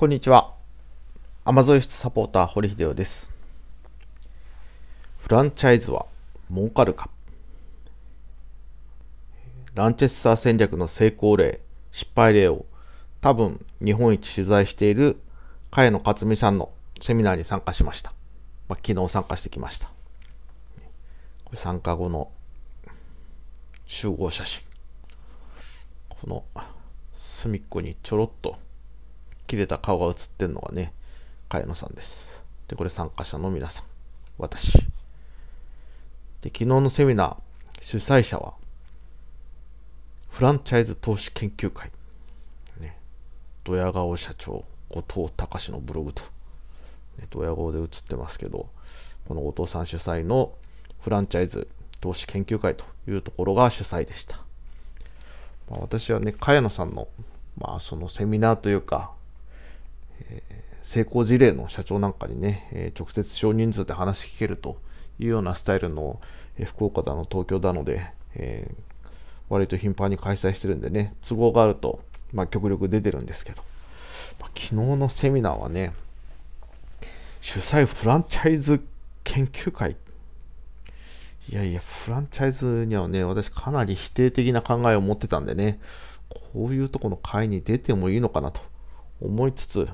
こんにちは。アマ雨添室サポーター、堀秀夫です。フランチャイズは儲かるかランチェスター戦略の成功例、失敗例を多分日本一取材している茅野克美さんのセミナーに参加しました。まあ、昨日参加してきました。参加後の集合写真。この隅っこにちょろっと切れた顔が映ってるのがね、茅野さんです。で、これ参加者の皆さん。私。で、昨日のセミナー、主催者は、フランチャイズ投資研究会。ね。ドヤ顔社長、後藤隆のブログと。ね、ドヤ顔で映ってますけど、この後藤さん主催のフランチャイズ投資研究会というところが主催でした。まあ、私はね、茅野さんの、まあそのセミナーというか、成功事例の社長なんかにね、え直接少人数で話聞けるというようなスタイルの、え福岡だの東京だので、え割と頻繁に開催してるんでね、都合があると、まあ、極力出てるんですけど、まあ、昨日のセミナーはね、主催フランチャイズ研究会いやいや、フランチャイズにはね、私かなり否定的な考えを持ってたんでね、こういうとこの会に出てもいいのかなと思いつつ、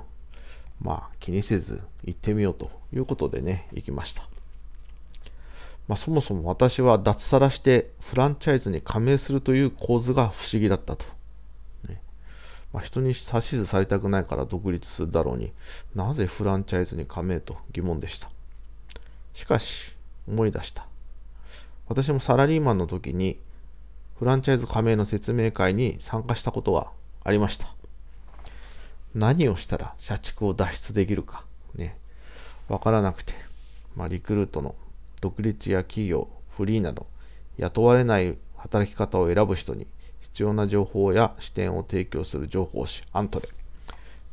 まあ気にせず行ってみようということでね、行きました。まあ、そもそも私は脱サラしてフランチャイズに加盟するという構図が不思議だったと。ねまあ、人に指図されたくないから独立するだろうになぜフランチャイズに加盟と疑問でした。しかし思い出した。私もサラリーマンの時にフランチャイズ加盟の説明会に参加したことはありました。何をしたら社畜を脱出できるか、ね、わからなくて、まあ、リクルートの独立や企業、フリーなど、雇われない働き方を選ぶ人に必要な情報や視点を提供する情報誌、アントレ。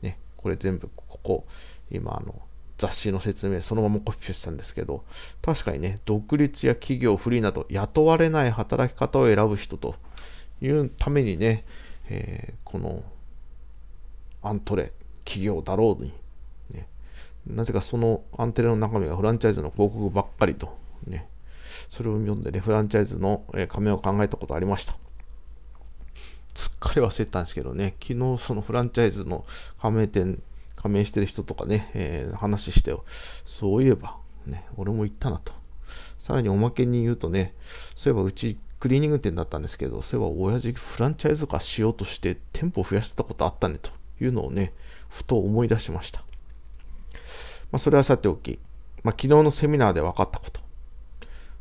ね、これ全部、ここ、今、あの、雑誌の説明そのままコピペしたんですけど、確かにね、独立や企業、フリーなど雇われない働き方を選ぶ人というためにね、えー、このアントレ企業だろうに、ね、なぜかそのアンテレの中身がフランチャイズの広告ばっかりと、ね、それを読んでね、フランチャイズの仮面を考えたことありました。すっかり忘れてたんですけどね、昨日そのフランチャイズの加盟店、加盟してる人とかね、えー、話してよ。そういえば、ね、俺も行ったなと。さらにおまけに言うとね、そういえばうちクリーニング店だったんですけど、そういえば親父フランチャイズ化しようとして店舗を増やしてたことあったねと。いうのをね、ふと思い出しました。まあ、それはさておき、まあ、昨日のセミナーで分かったこと。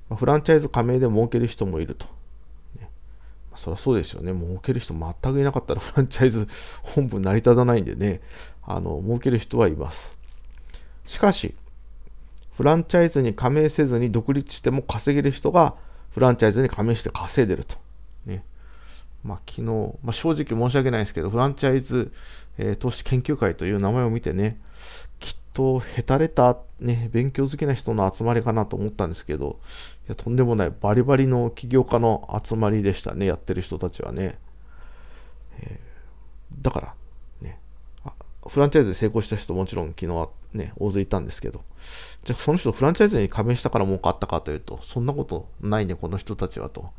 まあ、フランチャイズ加盟で儲ける人もいると。ねまあ、そりゃそうですよね。儲ける人全くいなかったら フランチャイズ本部成り立たないんでね、あの、儲ける人はいます。しかし、フランチャイズに加盟せずに独立しても稼げる人がフランチャイズに加盟して稼いでると。ね。まあ昨日、まあ、正直申し訳ないですけど、フランチャイズえー、投資研究会という名前を見てね、きっとへたれた、ね、勉強好きな人の集まりかなと思ったんですけど、いやとんでもないバリバリの起業家の集まりでしたね、やってる人たちはね。えー、だからね、あ、フランチャイズで成功した人もちろん昨日はね、大勢いたんですけど、じゃあその人フランチャイズに加盟したから儲かったかというと、そんなことないね、この人たちはと。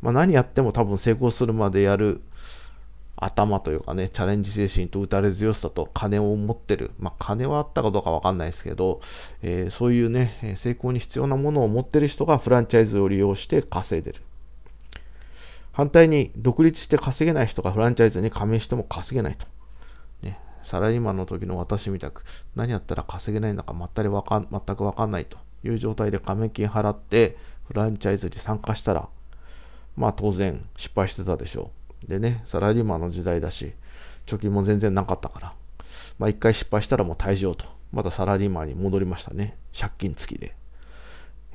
まあ何やっても多分成功するまでやる頭というかね、チャレンジ精神と打たれ強さと金を持ってる。まあ、金はあったかどうかわかんないですけど、えー、そういうね、成功に必要なものを持ってる人がフランチャイズを利用して稼いでる。反対に、独立して稼げない人がフランチャイズに加盟しても稼げないと。ね、サラリーマンの時の私みたく、何やったら稼げないのか全くわかん全くわかんないという状態で加盟金払って、フランチャイズに参加したら、まあ当然失敗してたでしょう。でね、サラリーマンの時代だし、貯金も全然なかったから、まあ一回失敗したらもう退場と、またサラリーマンに戻りましたね。借金付きで。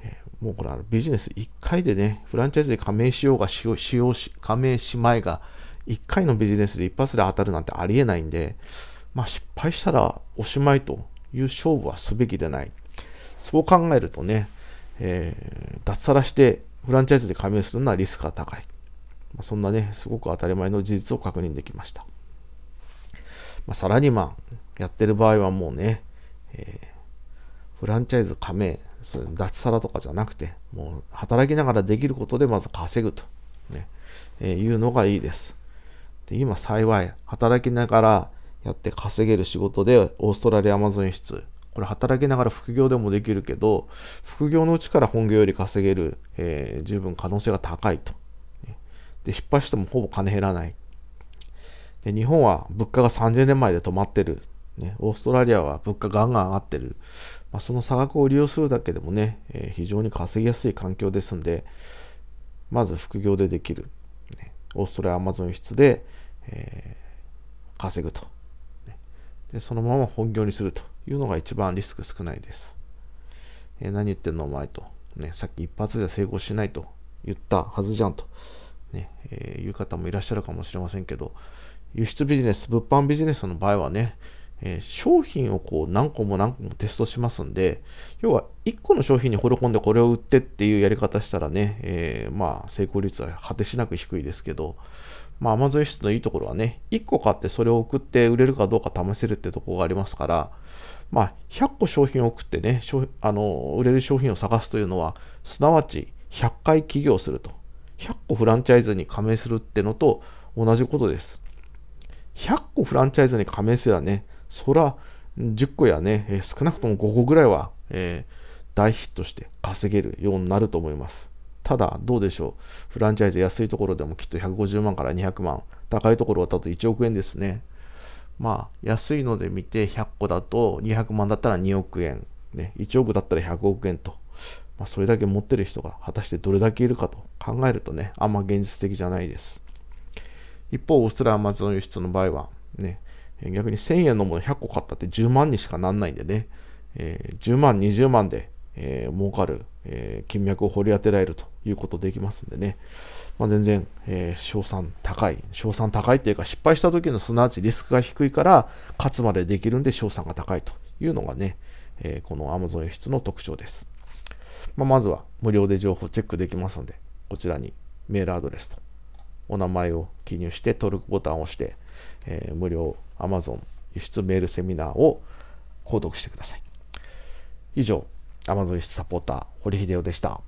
えー、もうこれあのビジネス1回でね、フランチャイズで加盟しようがしようしようし、加盟しまいが、1回のビジネスで一発で当たるなんてありえないんで、まあ失敗したらおしまいという勝負はすべきでない。そう考えるとね、えー、脱サラしてフランチャイズで加盟するのはリスクが高い。そんなね、すごく当たり前の事実を確認できました。まあ、さらにまあ、やってる場合はもうね、えー、フランチャイズ加盟、それ脱サラとかじゃなくて、もう働きながらできることでまず稼ぐと、ねえー、いうのがいいです。で今幸い、働きながらやって稼げる仕事でオーストラリアアマゾン輸出、これ働きながら副業でもできるけど、副業のうちから本業より稼げる、えー、十分可能性が高いとで、失敗してもほぼ金減らない。で、日本は物価が30年前で止まってる。ね、オーストラリアは物価がんがん上がってる。まあ、その差額を利用するだけでもね、えー、非常に稼ぎやすい環境ですんで、まず副業でできる。ね、オーストラリアアマゾン輸出で、えー、稼ぐと、で。そのまま本業にするというのが一番リスク少ないです。えー、何言ってんのお前と。ね、さっき一発で成功しないと言ったはずじゃんと。ね、えー、いう方もいらっしゃるかもしれませんけど、輸出ビジネス、物販ビジネスの場合はね、えー、商品をこう何個も何個もテストしますんで、要は1個の商品に惚り込んでこれを売ってっていうやり方したらね、えー、まあ成功率は果てしなく低いですけど、まあ Amazon 輸出のいいところはね、1個買ってそれを送って売れるかどうか試せるってとこがありますから、まあ100個商品を送ってね、あの売れる商品を探すというのは、すなわち100回起業すると。100個フランチャイズに加盟するってのと同じことです。100個フランチャイズに加盟すればね、そら10個やね、少なくとも5個ぐらいは、えー、大ヒットして稼げるようになると思います。ただ、どうでしょう。フランチャイズ安いところでもきっと150万から200万。高いところだと1億円ですね。まあ、安いので見て100個だと200万だったら2億円。ね、1億だったら100億円とまあ、それだけ持ってる人が果たしてどれだけいるかと考えるとね、あんま現実的じゃないです。一方、オーストラリアゾの輸出の場合は、ね、逆に1000円のもの100個買ったって10万にしかなんないんでね、えー、10万、20万で、えー、儲かる、えー、金脈を掘り当てられるということできますんでね、まあ、全然、えー、賞賛高い、賞賛高いっていうか失敗した時のすなわちリスクが低いから勝つまでできるんで賞賛が高いというのがね、えー、この Amazon 輸出の特徴です。まあ、まずは無料で情報チェックできますので、こちらにメールアドレスとお名前を記入して登録ボタンを押して、えー、無料 Amazon 輸出メールセミナーを購読してください。以上、Amazon 輸出サポーター、堀秀夫でした。